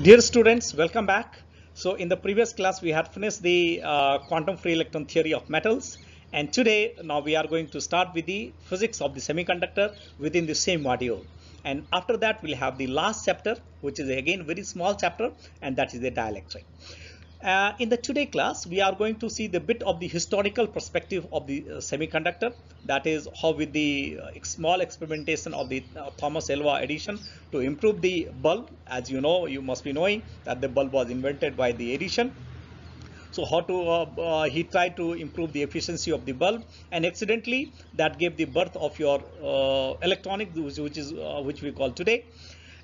Dear students, welcome back. So in the previous class, we had finished the uh, quantum free electron theory of metals. And today, now we are going to start with the physics of the semiconductor within the same module. And after that, we'll have the last chapter, which is again very small chapter, and that is the dielectric. Uh, in the today class, we are going to see the bit of the historical perspective of the uh, semiconductor. That is how with the uh, small experimentation of the uh, Thomas Elva addition to improve the bulb. As you know, you must be knowing that the bulb was invented by the addition. So how to uh, uh, he tried to improve the efficiency of the bulb and accidentally that gave the birth of your electronic which is which we call today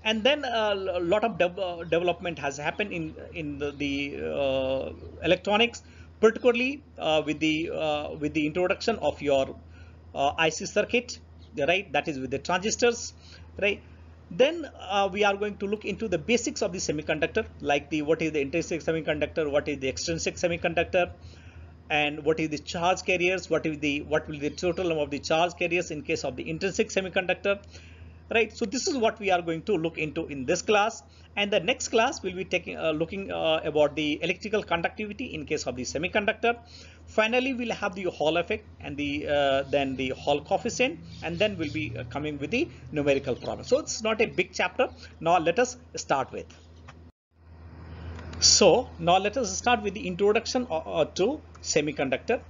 and then a lot of uh, development has happened in in the, the uh, electronics particularly uh, with the with the introduction of your IC circuit right that is with the transistors right then uh, we are going to look into the basics of the semiconductor like the what is the intrinsic semiconductor what is the extrinsic semiconductor and what is the charge carriers what is the what will the total number of the charge carriers in case of the intrinsic semiconductor right so this is what we are going to look into in this class and the next class will be taking uh, looking uh, about the electrical conductivity in case of the semiconductor finally we'll have the hall effect and the uh, then the hall coefficient and then we'll be uh, coming with the numerical problem so it's not a big chapter now let us start with so now let us start with the introduction uh, uh, to semiconductor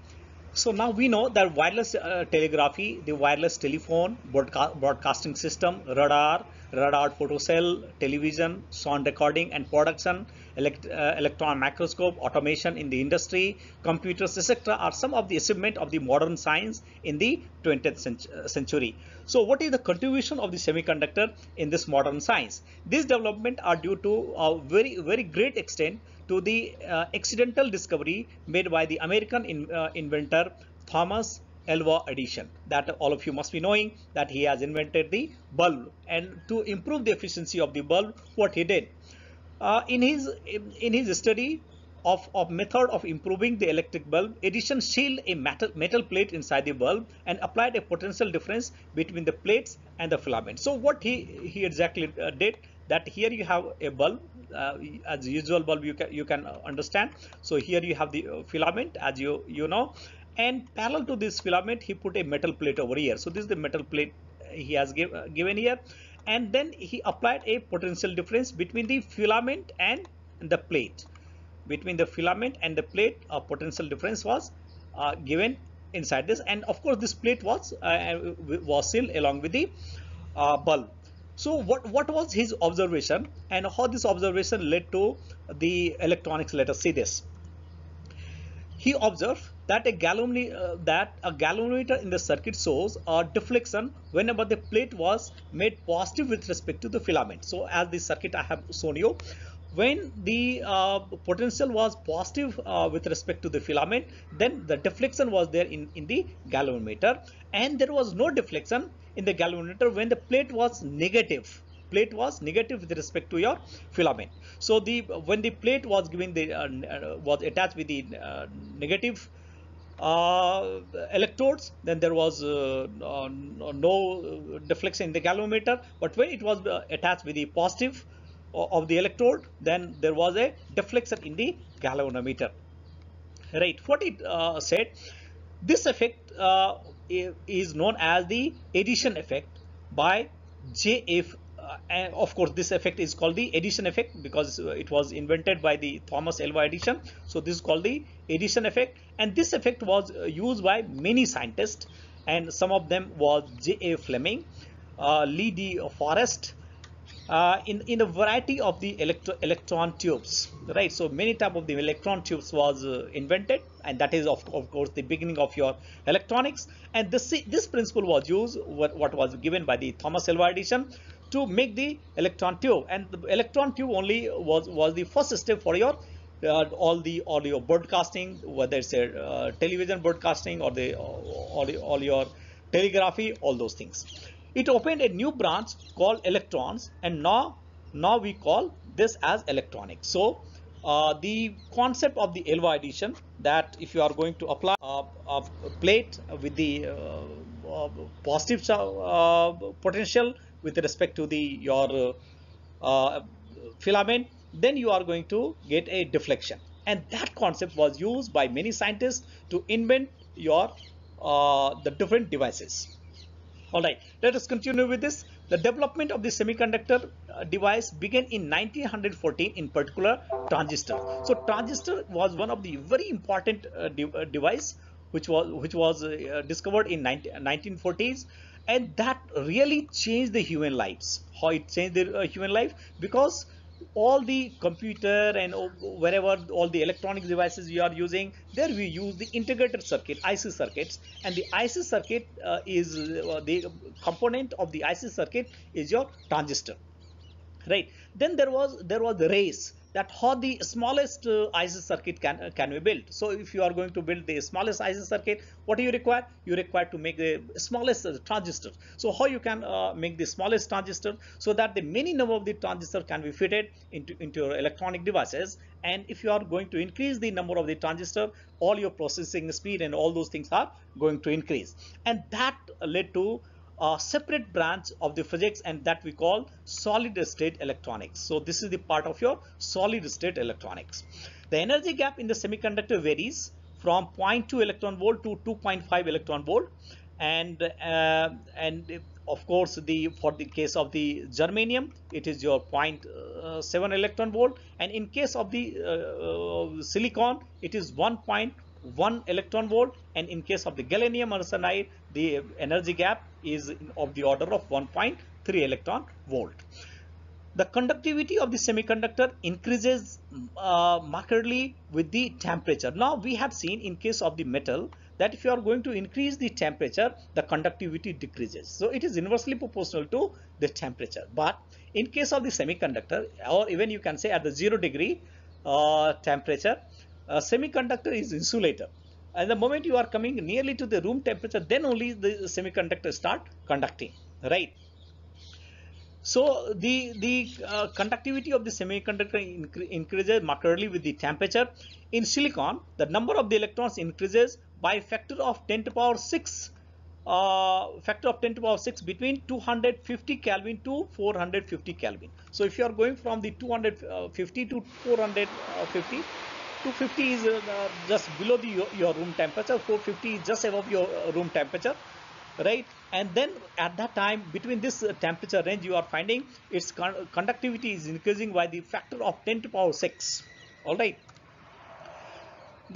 so now we know that wireless uh, telegraphy, the wireless telephone, broadca broadcasting system, radar, radar photocell, television, sound recording and production, elect uh, electron microscope, automation in the industry, computers, etc. are some of the achievement of the modern science in the 20th uh, century. So what is the contribution of the semiconductor in this modern science? These development are due to a very, very great extent to the uh, accidental discovery made by the American in, uh, inventor Thomas Alva Edison. That all of you must be knowing that he has invented the bulb and to improve the efficiency of the bulb what he did. Uh, in his in his study of, of method of improving the electric bulb, Edison sealed a metal, metal plate inside the bulb and applied a potential difference between the plates and the filament. So what he, he exactly uh, did that here you have a bulb uh, as usual bulb you can you can understand so here you have the uh, filament as you you know and parallel to this filament he put a metal plate over here so this is the metal plate he has give, uh, given here and then he applied a potential difference between the filament and the plate between the filament and the plate a potential difference was uh, given inside this and of course this plate was uh, uh was sealed along with the bulb so what, what was his observation and how this observation led to the electronics? Let us see this. He observed that a, galvanometer, uh, that a galvanometer in the circuit shows a deflection whenever the plate was made positive with respect to the filament. So as the circuit I have shown you, when the uh, potential was positive uh, with respect to the filament then the deflection was there in in the galvanometer and there was no deflection in the galvanometer when the plate was negative plate was negative with respect to your filament so the when the plate was given the uh, uh, was attached with the uh, negative uh, electrodes then there was uh, uh, no deflection in the galvanometer but when it was uh, attached with the positive of the electrode then there was a deflection in the galvanometer right what it uh, said this effect uh, is known as the addition effect by JF uh, and of course this effect is called the addition effect because uh, it was invented by the Thomas Alva Edison so this is called the addition effect and this effect was uh, used by many scientists and some of them was J.A. Fleming, uh, Lee D. Forrest uh, in in a variety of the electro electron tubes right so many type of the electron tubes was uh, invented and that is of, of course the beginning of your electronics and this this principle was used what, what was given by the Thomas Alva Edison to make the electron tube and the electron tube only was was the first step for your uh, all the audio your broadcasting whether it's a uh, television broadcasting or the all, all your telegraphy all those things it opened a new branch called electrons and now, now we call this as electronics. So uh, the concept of the LY addition that if you are going to apply a, a plate with the uh, uh positive uh, potential with respect to the your uh, uh, filament then you are going to get a deflection and that concept was used by many scientists to invent your the different devices all right, let us continue with this. The development of the semiconductor uh, device began in 1914 in particular transistor. So transistor was one of the very important uh, de uh, device which was which was uh, discovered in 19, 1940s and that really changed the human lives. How it changed the uh, human life because all the computer and wherever all the electronic devices you are using there we use the integrated circuit IC circuits and the IC circuit uh, is uh, the component of the IC circuit is your transistor right then there was there was the race that how the smallest uh, IC circuit can, uh, can be built. So if you are going to build the smallest IC circuit, what do you require? You require to make the smallest uh, transistor. So how you can uh, make the smallest transistor so that the many number of the transistor can be fitted into, into your electronic devices. And if you are going to increase the number of the transistor, all your processing speed and all those things are going to increase. And that led to uh, separate branch of the physics and that we call solid state electronics. So this is the part of your solid state electronics. The energy gap in the semiconductor varies from 0.2 electron volt to 2.5 electron volt and uh, and of course the for the case of the germanium it is your uh, 0.7 electron volt and in case of the uh, silicon it is 1.1 electron volt and in case of the gallium arsenide the energy gap is of the order of 1.3 electron volt. The conductivity of the semiconductor increases uh, markedly with the temperature. Now we have seen in case of the metal that if you are going to increase the temperature, the conductivity decreases. So it is inversely proportional to the temperature. But in case of the semiconductor or even you can say at the zero degree uh, temperature, a uh, semiconductor is insulator and the moment you are coming nearly to the room temperature then only the semiconductor start conducting right so the the uh, conductivity of the semiconductor incre increases markedly with the temperature. In silicon, the number of the electrons increases by factor of 10 to power 6, uh, factor of 10 to power 6 between 250 Kelvin to 450 Kelvin. So if you are going from the 250 to 450, 250 is uh, just below the your, room temperature 450 is just above your uh, room temperature right and then at that time between this uh, temperature range you are finding its con uh, conductivity is increasing by the factor of 10 to power 6 all right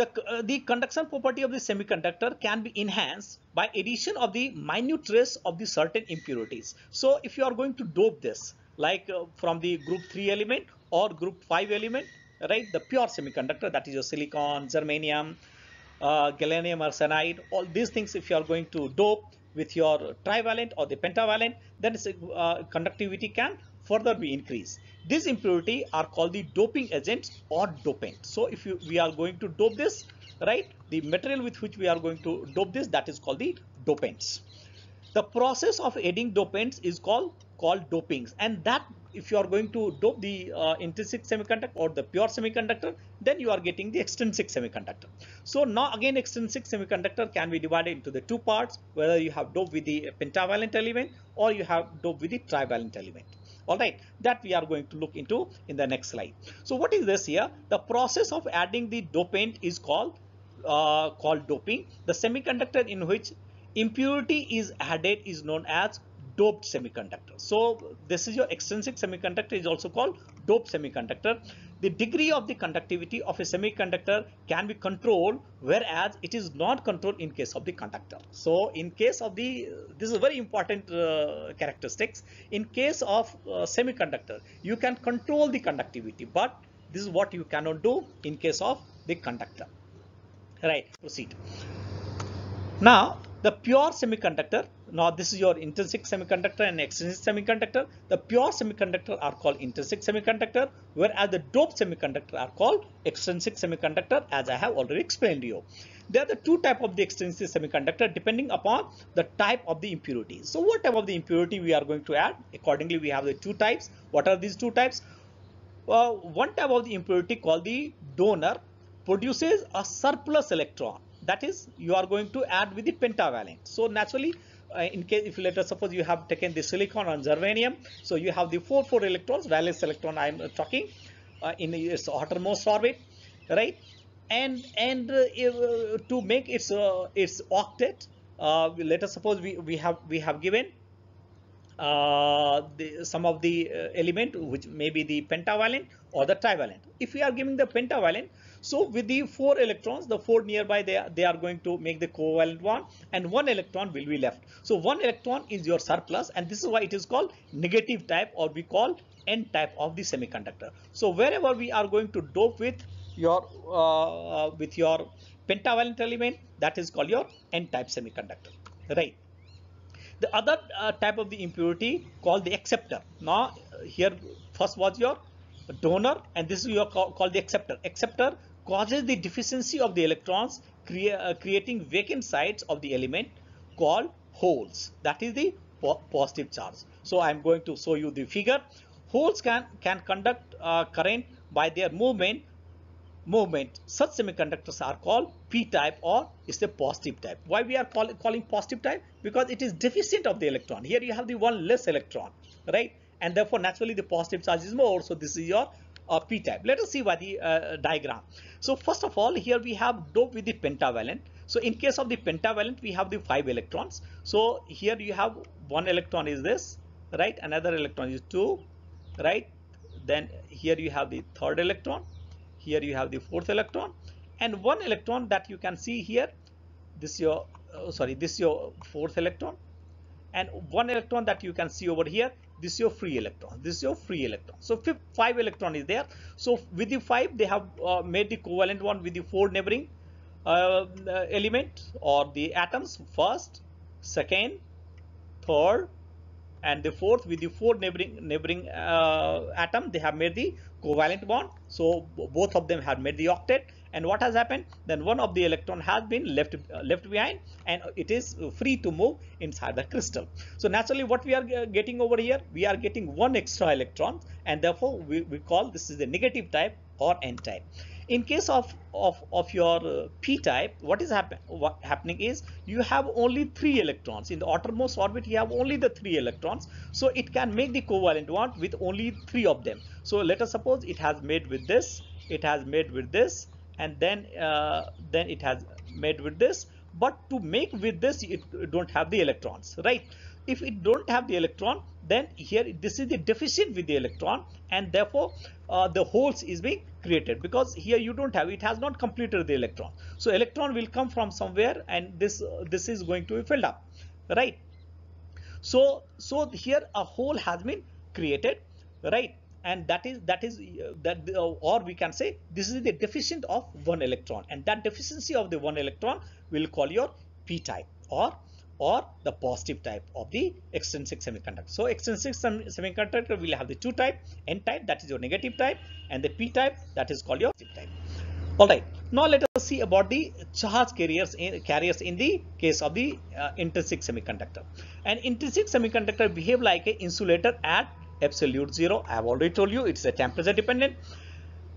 the uh, the conduction property of the semiconductor can be enhanced by addition of the minute trace of the certain impurities so if you are going to dope this like uh, from the group 3 element or group 5 element right? The pure semiconductor, that is your silicon, germanium, uh, gallium arsenide, all these things if you are going to dope with your trivalent or the pentavalent, then uh, conductivity can further be increased. These impurity are called the doping agents or dopant. So if you, we are going to dope this, right, the material with which we are going to dope this, that is called the dopants. The process of adding dopants is called called dopings and that if you are going to dope the uh, intrinsic semiconductor or the pure semiconductor then you are getting the extrinsic semiconductor so now again extrinsic semiconductor can be divided into the two parts whether you have dope with the pentavalent element or you have dope with the trivalent element all right that we are going to look into in the next slide so what is this here the process of adding the dopant is called uh, called doping the semiconductor in which impurity is added is known as doped semiconductor. So this is your extrinsic semiconductor is also called doped semiconductor. The degree of the conductivity of a semiconductor can be controlled whereas it is not controlled in case of the conductor. So in case of the, this is very important uh, characteristics. In case of uh, semiconductor, you can control the conductivity but this is what you cannot do in case of the conductor. Right, proceed. Now the pure semiconductor now this is your intrinsic semiconductor and extrinsic semiconductor the pure semiconductor are called intrinsic semiconductor whereas the doped semiconductor are called extrinsic semiconductor as i have already explained to you there are the two type of the extrinsic semiconductor depending upon the type of the impurity so what type of the impurity we are going to add accordingly we have the two types what are these two types Well, uh, one type of the impurity called the donor produces a surplus electron that is you are going to add with the pentavalent so naturally uh, in case if let us suppose you have taken the silicon on germanium so you have the four four electrons valence electron i am talking uh, in its outermost orbit right and and uh, uh to make its uh, its octet uh, let us suppose we we have we have given the, some of the element which may be the pentavalent or the trivalent if we are giving the pentavalent so with the four electrons, the four nearby, they are, they are going to make the covalent one, and one electron will be left. So one electron is your surplus and this is why it is called negative type or we call N type of the semiconductor. So wherever we are going to dope with your uh, with your pentavalent element that is called your N type semiconductor, right? The other uh, type of the impurity called the acceptor. Now uh, here first was your donor and this is your call, called the acceptor. Acceptor causes the deficiency of the electrons crea uh, creating vacant sites of the element called holes. That is the po positive charge. So I am going to show you the figure. Holes can, can conduct uh, current by their movement movement. Such semiconductors are called p-type or is the positive type. Why we are call, calling positive type? Because it is deficient of the electron. Here you have the one less electron, right? and therefore naturally the positive charge is more. So this is your uh, p type. Let us see by the uh, diagram. So first of all, here we have dope with the pentavalent. So in case of the pentavalent, we have the five electrons. So here you have one electron is this, right? Another electron is two, right? Then here you have the third electron. Here you have the fourth electron and one electron that you can see here. This your, uh, sorry, this your fourth electron and one electron that you can see over here this is your free electron this is your free electron so five electron is there so with the five they have uh, made the covalent one with the four neighboring uh, uh, element or the atoms first second third and the fourth with the four neighboring neighboring uh, atom they have made the covalent bond so both of them have made the octet and what has happened then one of the electron has been left uh, left behind and it is free to move inside the crystal so naturally what we are getting over here we are getting one extra electron and therefore we, we call this is the negative type or n type in case of of of your uh, p type what is happen what happening is you have only three electrons in the outermost orbit you have only the three electrons so it can make the covalent bond with only three of them so let us suppose it has made with this it has made with this and then uh, then it has made with this but to make with this it don't have the electrons right if it don't have the electron then here this is the deficient with the electron and therefore uh, the holes is being created because here you don't have it has not completed the electron so electron will come from somewhere and this uh, this is going to be filled up right so so here a hole has been created right and that is that is uh, that uh, or we can say this is the deficient of one electron and that deficiency of the one electron will call your p type or or the positive type of the extrinsic semiconductor. So extrinsic sem semiconductor will have the two type, N type that is your negative type and the P type that is called your positive type. All right. Now let us see about the charge carriers in, carriers in the case of the uh, intrinsic semiconductor. An intrinsic semiconductor behave like an insulator at absolute zero. I have already told you it's a temperature dependent.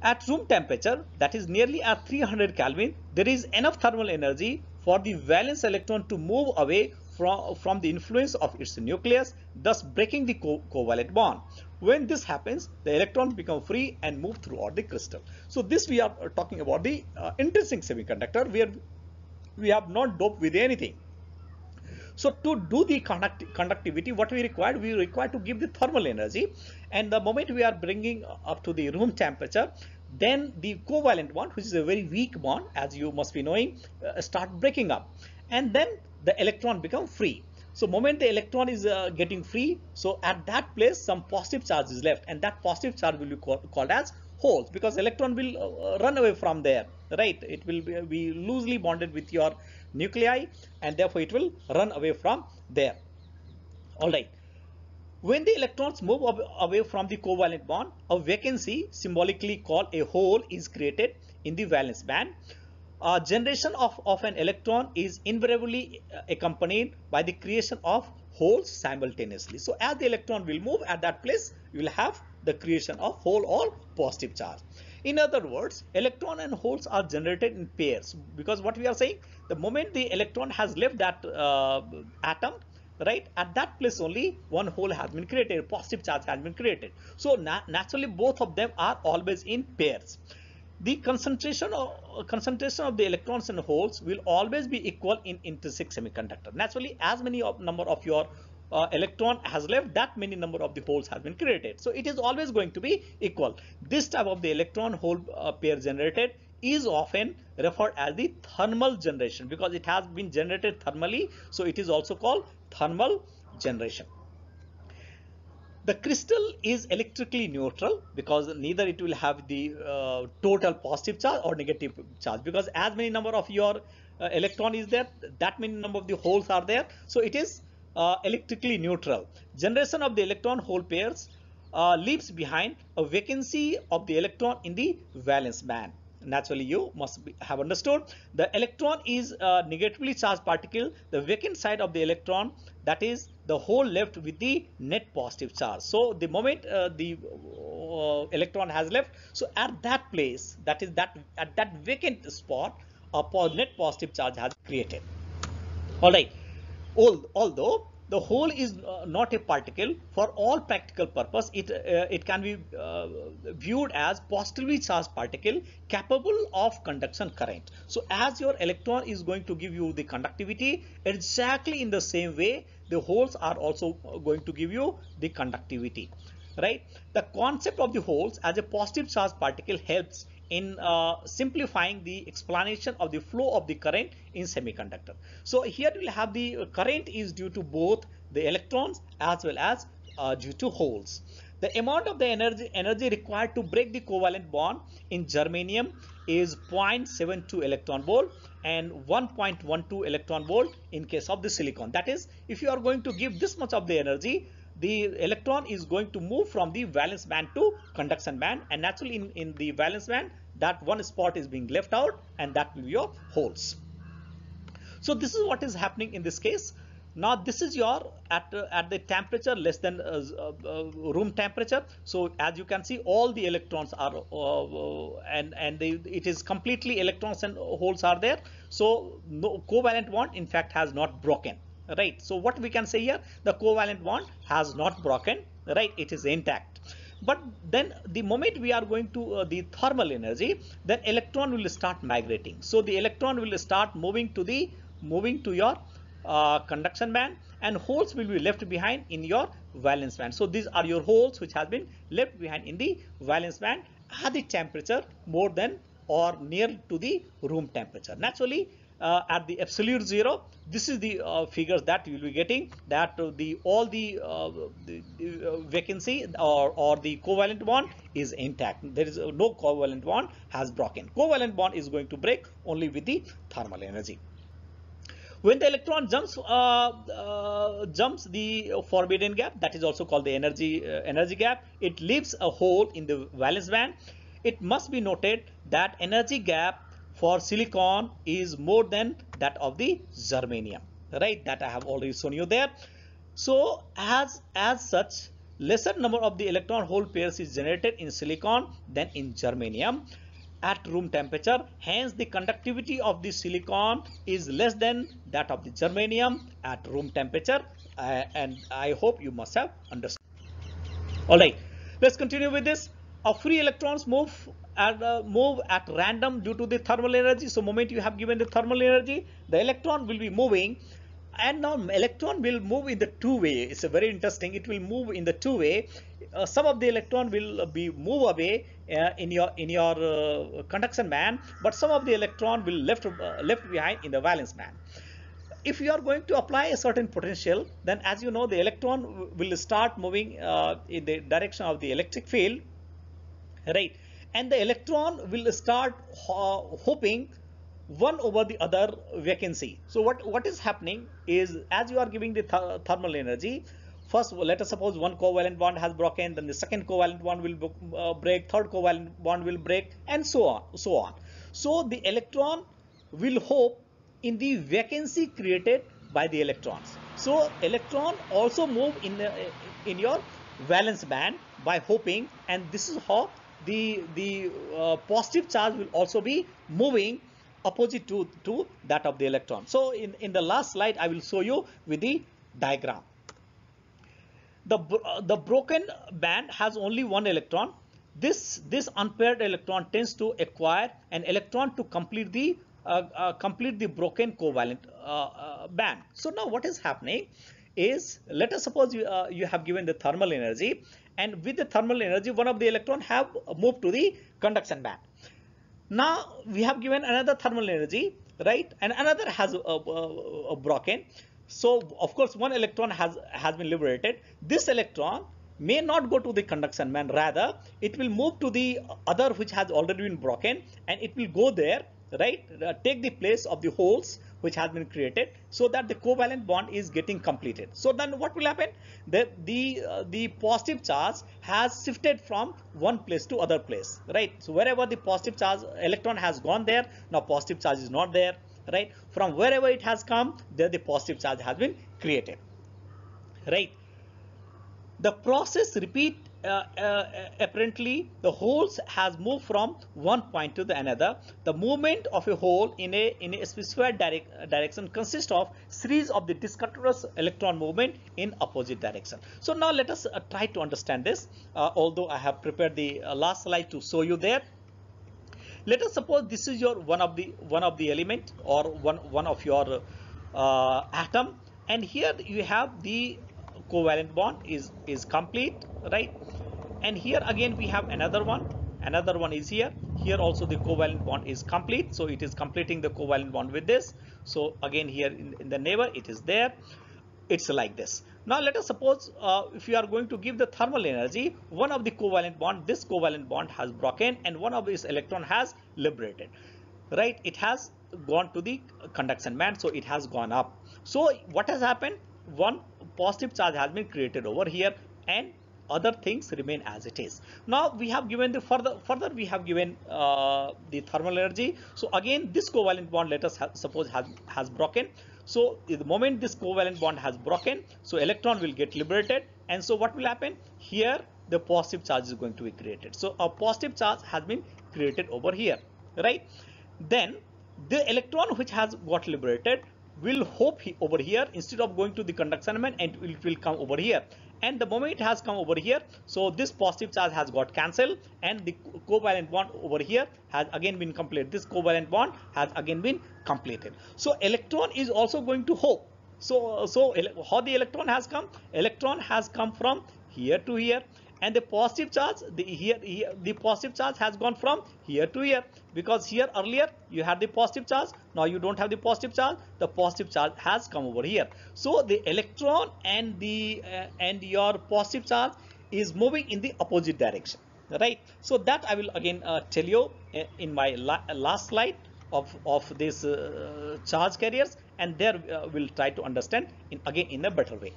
At room temperature, that is nearly at 300 Kelvin, there is enough thermal energy for the valence electron to move away from, from the influence of its nucleus, thus breaking the co covalent bond. When this happens, the electrons become free and move throughout the crystal. So this we are talking about the uh, intrinsic semiconductor where we have not doped with anything. So to do the conduct conductivity, what we require, we require to give the thermal energy. And the moment we are bringing up to the room temperature, then the covalent bond, which is a very weak bond, as you must be knowing, uh, start breaking up. And then the electron become free. So moment the electron is uh, getting free, so at that place some positive charge is left and that positive charge will be call, called as holes because electron will uh, run away from there, right? It will be, uh, be loosely bonded with your nuclei and therefore it will run away from there. Alright. When the electrons move away from the covalent bond, a vacancy symbolically called a hole is created in the valence band. Uh, generation of, of an electron is invariably uh, accompanied by the creation of holes simultaneously. So as the electron will move at that place, you will have the creation of hole or positive charge. In other words, electron and holes are generated in pairs because what we are saying, the moment the electron has left that uh, atom, right at that place only one hole has been created positive charge has been created so na naturally both of them are always in pairs the concentration of concentration of the electrons and holes will always be equal in intrinsic semiconductor naturally as many of number of your uh, electron has left that many number of the holes has been created so it is always going to be equal this type of the electron hole uh, pair generated is often referred as the thermal generation because it has been generated thermally so it is also called thermal generation the crystal is electrically neutral because neither it will have the uh, total positive charge or negative charge because as many number of your uh, electron is there that many number of the holes are there so it is uh, electrically neutral. Generation of the electron hole pairs uh, leaves behind a vacancy of the electron in the valence band. Naturally, you must be, have understood the electron is a uh, negatively charged particle. The vacant side of the electron, that is the hole left with the net positive charge. So the moment uh, the uh, electron has left, so at that place, that is that at that vacant spot, a net positive charge has created. All right although the hole is uh, not a particle for all practical purpose it uh, it can be uh, viewed as positively charged particle capable of conduction current so as your electron is going to give you the conductivity exactly in the same way the holes are also uh, going to give you the conductivity right the concept of the holes as a positive charged particle helps in uh, simplifying the explanation of the flow of the current in semiconductor. So here we have the uh, current is due to both the electrons as well as uh, due to holes. The amount of the energy, energy required to break the covalent bond in germanium is 0.72 electron volt and 1.12 electron volt in case of the silicon. That is, if you are going to give this much of the energy, the electron is going to move from the valence band to conduction band and naturally in, in the valence band that one spot is being left out and that will be your holes. So this is what is happening in this case. Now this is your at, uh, at the temperature less than uh, uh, uh, room temperature. So as you can see all the electrons are uh, uh, and, and it is completely electrons and holes are there. So no covalent bond in fact has not broken right? So what we can say here, the covalent bond has not broken, right? It is intact. But then the moment we are going to uh, the thermal energy, then electron will start migrating. So the electron will start moving to the moving to your uh, conduction band and holes will be left behind in your valence band. So these are your holes which has been left behind in the valence band at the temperature more than or near to the room temperature. Naturally, uh, at the absolute zero this is the uh, figures that you will be getting that the all the, uh, the uh, vacancy or, or the covalent bond is intact there is uh, no covalent bond has broken covalent bond is going to break only with the thermal energy when the electron jumps uh, uh, jumps the forbidden gap that is also called the energy uh, energy gap it leaves a hole in the valence band it must be noted that energy gap for silicon is more than that of the germanium right that i have already shown you there so as as such lesser number of the electron hole pairs is generated in silicon than in germanium at room temperature hence the conductivity of the silicon is less than that of the germanium at room temperature uh, and i hope you must have understood all right let's continue with this a free electrons move and uh, move at random due to the thermal energy. So moment you have given the thermal energy, the electron will be moving and now electron will move in the two way. It's a very interesting. It will move in the two way. Uh, some of the electron will be move away uh, in your in your uh, conduction band, but some of the electron will left uh, left behind in the valence band if you are going to apply a certain potential then as you know the electron will start moving uh, in the direction of the electric field right and the electron will start hoping uh, hopping one over the other vacancy. So what, what is happening is as you are giving the th thermal energy, first let us suppose one covalent bond has broken, then the second covalent bond will uh, break, third covalent bond will break and so on, so on. So the electron will hope in the vacancy created by the electrons. So electron also move in, the, uh, in your valence band by hoping, and this is how the the uh, positive charge will also be moving opposite to to that of the electron so in in the last slide i will show you with the diagram the uh, the broken band has only one electron this this unpaired electron tends to acquire an electron to complete the uh, uh complete the broken covalent uh, uh, band so now what is happening is let us suppose you, you have given the thermal energy and with the thermal energy one of the electron have moved to the conduction band. Now we have given another thermal energy right and another has a, uh, uh, broken. So of course one electron has, has been liberated. This electron may not go to the conduction band rather it will move to the other which has already been broken and it will go there right uh, take the place of the holes which has been created so that the covalent bond is getting completed. So then what will happen? The, the, uh, the positive charge has shifted from one place to other place, right? So wherever the positive charge electron has gone there, now positive charge is not there, right? From wherever it has come, there the positive charge has been created, right? The process repeat uh, uh, uh, apparently the holes has moved from one point to the another the movement of a hole in a in a specified direct, direction consists of series of the discontinuous electron movement in opposite direction so now let us uh, try to understand this although i have prepared the last slide to show you there let us suppose this is your one of the one of the element or one one of your atom and here you have the covalent bond is is complete right and here again we have another one another one is here here also the covalent bond is complete so it is completing the covalent bond with this so again here in, in the neighbor it is there it's like this now let us suppose uh, if you are going to give the thermal energy one of the covalent bond this covalent bond has broken and one of this electron has liberated right it has gone to the conduction band so it has gone up so what has happened one positive charge has been created over here and other things remain as it is now we have given the further further we have given uh, the thermal energy so again this covalent bond let us ha suppose has has broken so the moment this covalent bond has broken so electron will get liberated and so what will happen here the positive charge is going to be created so a positive charge has been created over here right then the electron which has got liberated will hope he over here instead of going to the conduction man and it will come over here and the moment it has come over here so this positive charge has got cancelled and the covalent bond over here has again been completed this covalent bond has again been completed so electron is also going to hope so so how the electron has come electron has come from here to here and the positive charge the here, here, the positive charge has gone from here to here because here earlier you had the positive charge now you don't have the positive charge the positive charge has come over here so the electron and the uh, and your positive charge is moving in the opposite direction right so that i will again uh, tell you uh, in my la uh, last slide of of these uh, charge carriers and there uh, we'll try to understand in again in a better way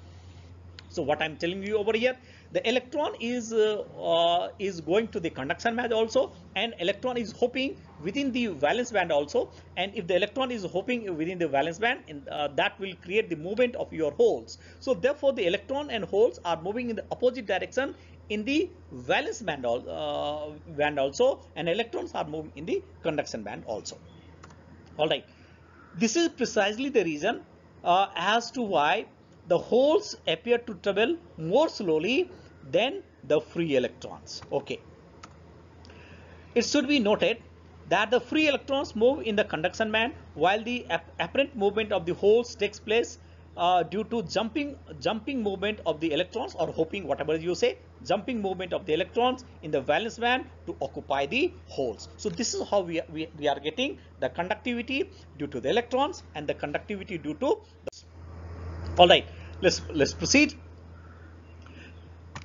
so what I'm telling you over here, the electron is uh, uh is going to the conduction band also, and electron is hopping within the valence band also. And if the electron is hopping within the valence band, uh, that will create the movement of your holes. So therefore, the electron and holes are moving in the opposite direction in the valence band, al uh, band also and electrons are moving in the conduction band also. Alright, this is precisely the reason uh, as to why the holes appear to travel more slowly than the free electrons. Okay. It should be noted that the free electrons move in the conduction band while the ap apparent movement of the holes takes place uh, due to jumping jumping movement of the electrons or hopping whatever you say jumping movement of the electrons in the valence band to occupy the holes so this is how we, we, we are getting the conductivity due to the electrons and the conductivity due to the all right let's let's proceed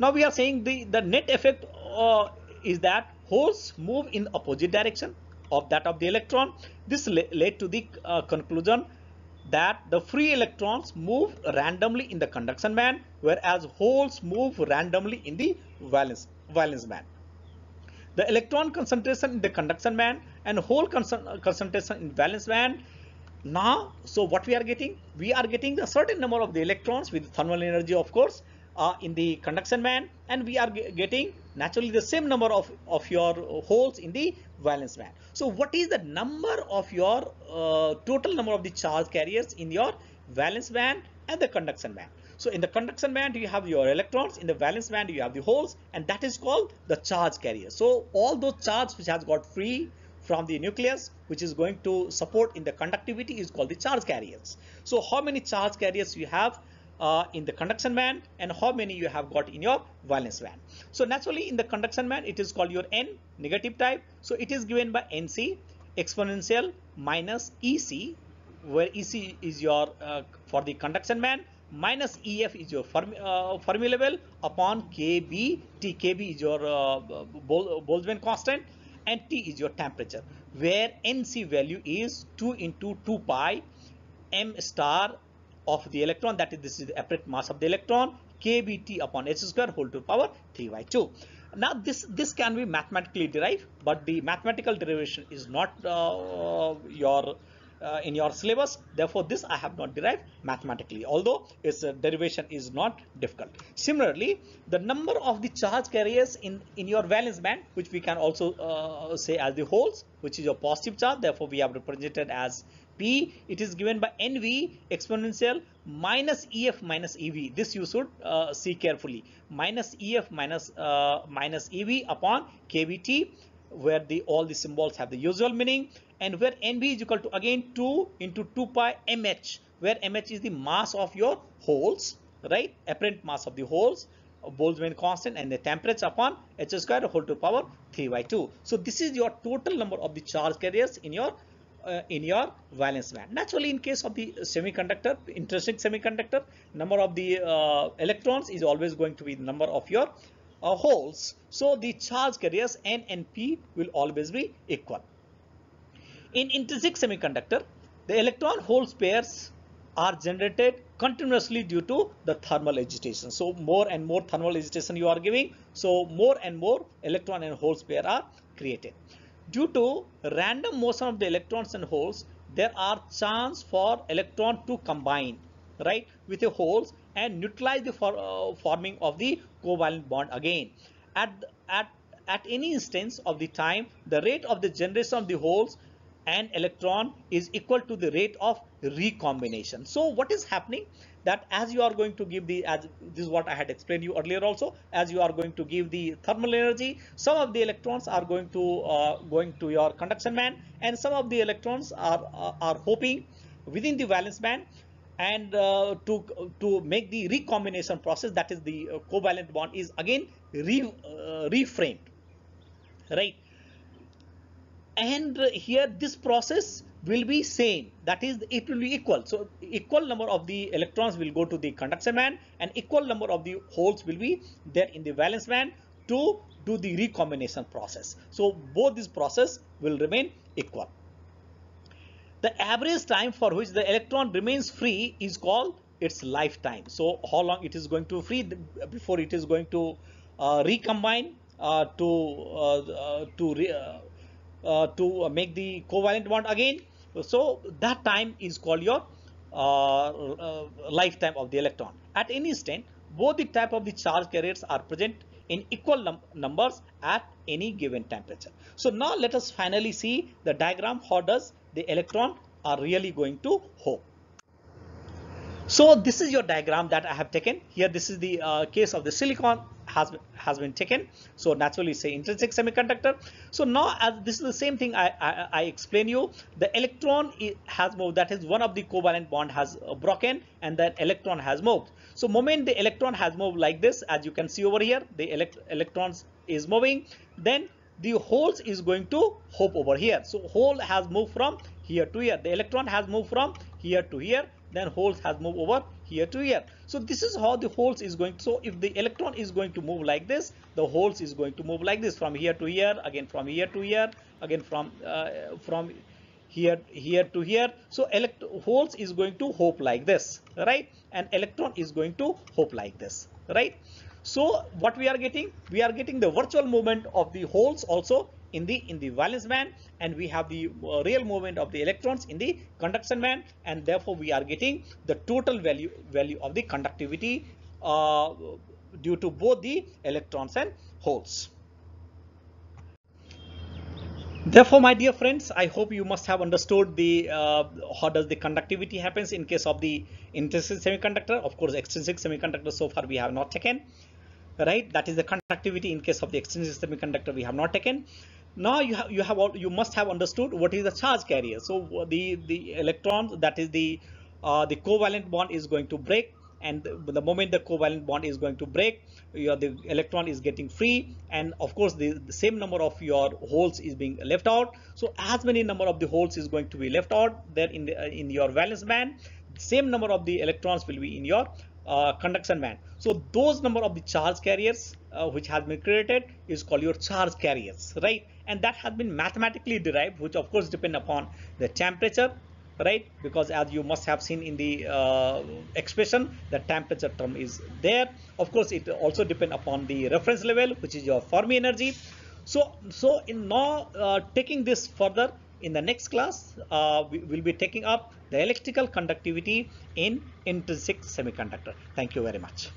now we are saying the the net effect uh, is that holes move in opposite direction of that of the electron this led to the uh, conclusion that the free electrons move randomly in the conduction band whereas holes move randomly in the valence valence band the electron concentration in the conduction band and hole concentration in valence band now so what we are getting we are getting a certain number of the electrons with thermal energy of course uh, in the conduction band and we are getting naturally the same number of of your holes in the valence band so what is the number of your uh, total number of the charge carriers in your valence band and the conduction band so in the conduction band you have your electrons in the valence band you have the holes and that is called the charge carrier so all those charge which has got free from the nucleus which is going to support in the conductivity is called the charge carriers. So how many charge carriers you have uh, in the conduction band and how many you have got in your valence band. So naturally in the conduction band it is called your N negative type. So it is given by NC exponential minus EC where EC is your uh, for the conduction band minus EF is your form, uh, upon KB, TKB is your uh, Boltzmann constant and T is your temperature where NC value is 2 into 2 pi m star of the electron that is this is the apparent mass of the electron kBT upon h square whole to power 3 by 2. Now this this can be mathematically derived but the mathematical derivation is not uh, your uh, in your syllabus therefore this i have not derived mathematically although its uh, derivation is not difficult similarly the number of the charge carriers in in your valence band which we can also uh, say as the holes which is your positive charge therefore we have represented as p it is given by nv exponential minus ef minus ev this you should uh, see carefully minus ef minus, uh, minus ev upon kvt where the all the symbols have the usual meaning and where nb is equal to again 2 into 2 pi mh where mh is the mass of your holes right apparent mass of the holes Boltzmann constant and the temperature upon h square whole to power 3 by 2 so this is your total number of the charge carriers in your uh, in your valence band. Naturally, in case of the semiconductor, interesting semiconductor, number of the uh, electrons is always going to be the number of your uh, holes so the charge carriers N and P will always be equal. In intrinsic semiconductor the electron hole pairs are generated continuously due to the thermal agitation. So more and more thermal agitation you are giving so more and more electron and holes pair are created. Due to random motion of the electrons and holes there are chance for electron to combine right with a holes and neutralize the for, uh, forming of the covalent bond again. At, at, at any instance of the time, the rate of the generation of the holes and electron is equal to the rate of recombination. So what is happening that as you are going to give the as this is what I had explained you earlier also as you are going to give the thermal energy some of the electrons are going to uh, going to your conduction band and some of the electrons are, are, uh, are hoping within the valence band and uh, to to make the recombination process that is the uh, covalent bond is again re, uh, reframed right and here this process will be same that is it will be equal so equal number of the electrons will go to the conduction band and equal number of the holes will be there in the valence band to do the recombination process so both these process will remain equal the average time for which the electron remains free is called its lifetime. So how long it is going to free before it is going to uh, recombine uh, to uh, uh, to re uh, to make the covalent bond again. So that time is called your lifetime of the electron. At any instant, both the type of the charge carriers are present in equal num numbers at any given temperature. So now let us finally see the diagram how does the electron are really going to home. So this is your diagram that I have taken here. This is the uh, case of the silicon has has been taken. So naturally say intrinsic semiconductor. So now as this is the same thing I, I, I explain you. The electron has moved that is one of the covalent bond has uh, broken and that electron has moved. So moment the electron has moved like this as you can see over here the elect electrons is moving then the holes is going to hop over here. So hole has moved from here to here. The electron has moved from here to here. Then holes has moved over here to here. So this is how the holes is going. To, so if the electron is going to move like this, the holes is going to move like this from here to here, again from here to here, again from uh, from here here to here. So elect holes is going to hop like this, right? And electron is going to hop like this, right? So what we are getting? We are getting the virtual movement of the holes also in the in the valence band and we have the uh, real movement of the electrons in the conduction band and therefore we are getting the total value value of the conductivity uh, due to both the electrons and holes. Therefore, my dear friends, I hope you must have understood the uh, how does the conductivity happens in case of the intrinsic semiconductor. Of course, extrinsic semiconductor so far we have not taken right that is the conductivity in case of the extended semiconductor we have not taken now you have you have all you must have understood what is the charge carrier so uh, the the electron that is the uh, the covalent bond is going to break and the moment the covalent bond is going to break your the electron is getting free and of course the, the, same number of your holes is being left out so as many number of the holes is going to be left out there in the, uh, in your valence band same number of the electrons will be in your uh, conduction band. So those number of the charge carriers uh, which has been created is called your charge carriers, right? And that has been mathematically derived, which of course depend upon the temperature, right? Because as you must have seen in the uh, expression, the temperature term is there. Of course, it also depend upon the reference level, which is your Fermi energy. So, so in now uh, taking this further, in the next class uh, we will be taking up the electrical conductivity in intrinsic semiconductor thank you very much